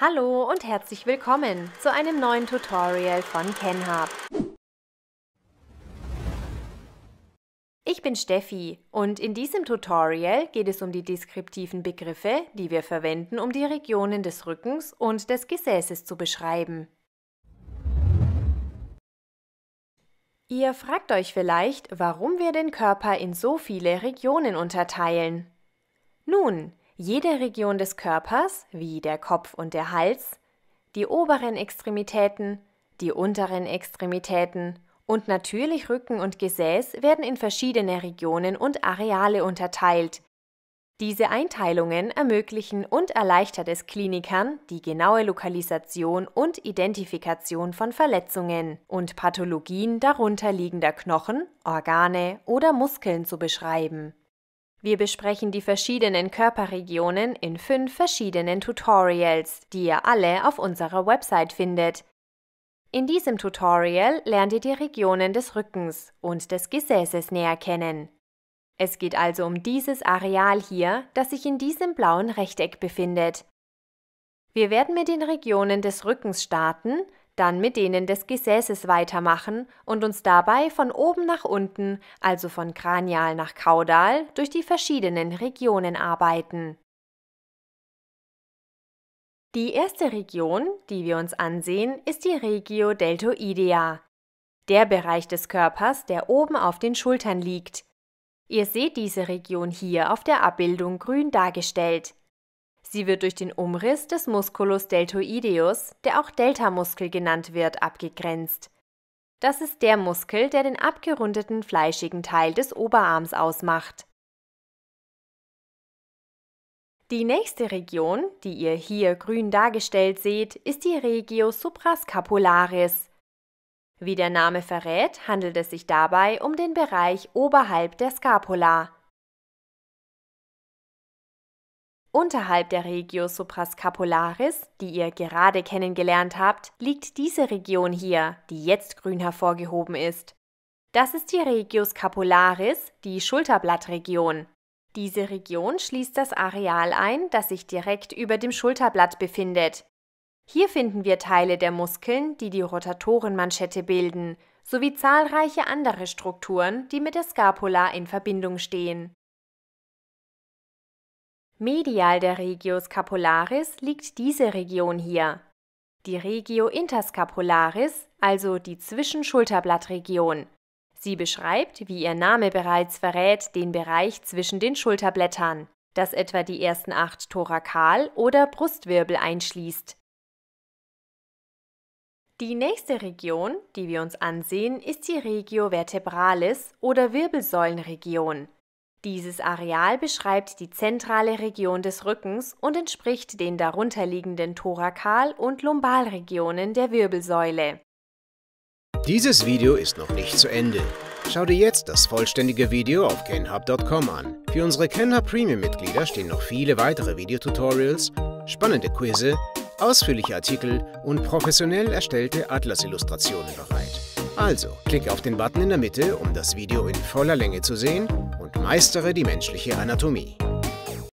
Hallo und herzlich willkommen zu einem neuen Tutorial von KenHub. Ich bin Steffi und in diesem Tutorial geht es um die deskriptiven Begriffe, die wir verwenden, um die Regionen des Rückens und des Gesäßes zu beschreiben. Ihr fragt euch vielleicht, warum wir den Körper in so viele Regionen unterteilen. Nun, jede Region des Körpers, wie der Kopf und der Hals, die oberen Extremitäten, die unteren Extremitäten und natürlich Rücken und Gesäß werden in verschiedene Regionen und Areale unterteilt. Diese Einteilungen ermöglichen und erleichtert es Klinikern die genaue Lokalisation und Identifikation von Verletzungen und Pathologien darunterliegender Knochen, Organe oder Muskeln zu beschreiben. Wir besprechen die verschiedenen Körperregionen in fünf verschiedenen Tutorials, die ihr alle auf unserer Website findet. In diesem Tutorial lernt ihr die Regionen des Rückens und des Gesäßes näher kennen. Es geht also um dieses Areal hier, das sich in diesem blauen Rechteck befindet. Wir werden mit den Regionen des Rückens starten, dann mit denen des Gesäßes weitermachen und uns dabei von oben nach unten, also von Kranial nach Kaudal, durch die verschiedenen Regionen arbeiten. Die erste Region, die wir uns ansehen, ist die Regio deltoidea, der Bereich des Körpers, der oben auf den Schultern liegt. Ihr seht diese Region hier auf der Abbildung grün dargestellt. Sie wird durch den Umriss des Musculus deltoideus, der auch Deltamuskel genannt wird, abgegrenzt. Das ist der Muskel, der den abgerundeten fleischigen Teil des Oberarms ausmacht. Die nächste Region, die ihr hier grün dargestellt seht, ist die Regio suprascapularis. Wie der Name verrät, handelt es sich dabei um den Bereich oberhalb der Scapula. Unterhalb der Regio suprascapularis, die ihr gerade kennengelernt habt, liegt diese Region hier, die jetzt grün hervorgehoben ist. Das ist die Regio scapularis, die Schulterblattregion. Diese Region schließt das Areal ein, das sich direkt über dem Schulterblatt befindet. Hier finden wir Teile der Muskeln, die die Rotatorenmanschette bilden, sowie zahlreiche andere Strukturen, die mit der Scapula in Verbindung stehen. Medial der Regio scapularis liegt diese Region hier. Die Regio interscapularis, also die Zwischenschulterblattregion. Sie beschreibt, wie ihr Name bereits verrät, den Bereich zwischen den Schulterblättern, das etwa die ersten acht Thorakal- oder Brustwirbel einschließt. Die nächste Region, die wir uns ansehen, ist die Regio vertebralis oder Wirbelsäulenregion. Dieses Areal beschreibt die zentrale Region des Rückens und entspricht den darunterliegenden Thorakal- und Lumbalregionen der Wirbelsäule. Dieses Video ist noch nicht zu Ende. Schau dir jetzt das vollständige Video auf kenhub.com an. Für unsere KenHub Premium-Mitglieder stehen noch viele weitere Videotutorials, spannende Quizze, ausführliche Artikel und professionell erstellte Atlas-Illustrationen bereit. Also, klick auf den Button in der Mitte, um das Video in voller Länge zu sehen Meistere die menschliche Anatomie.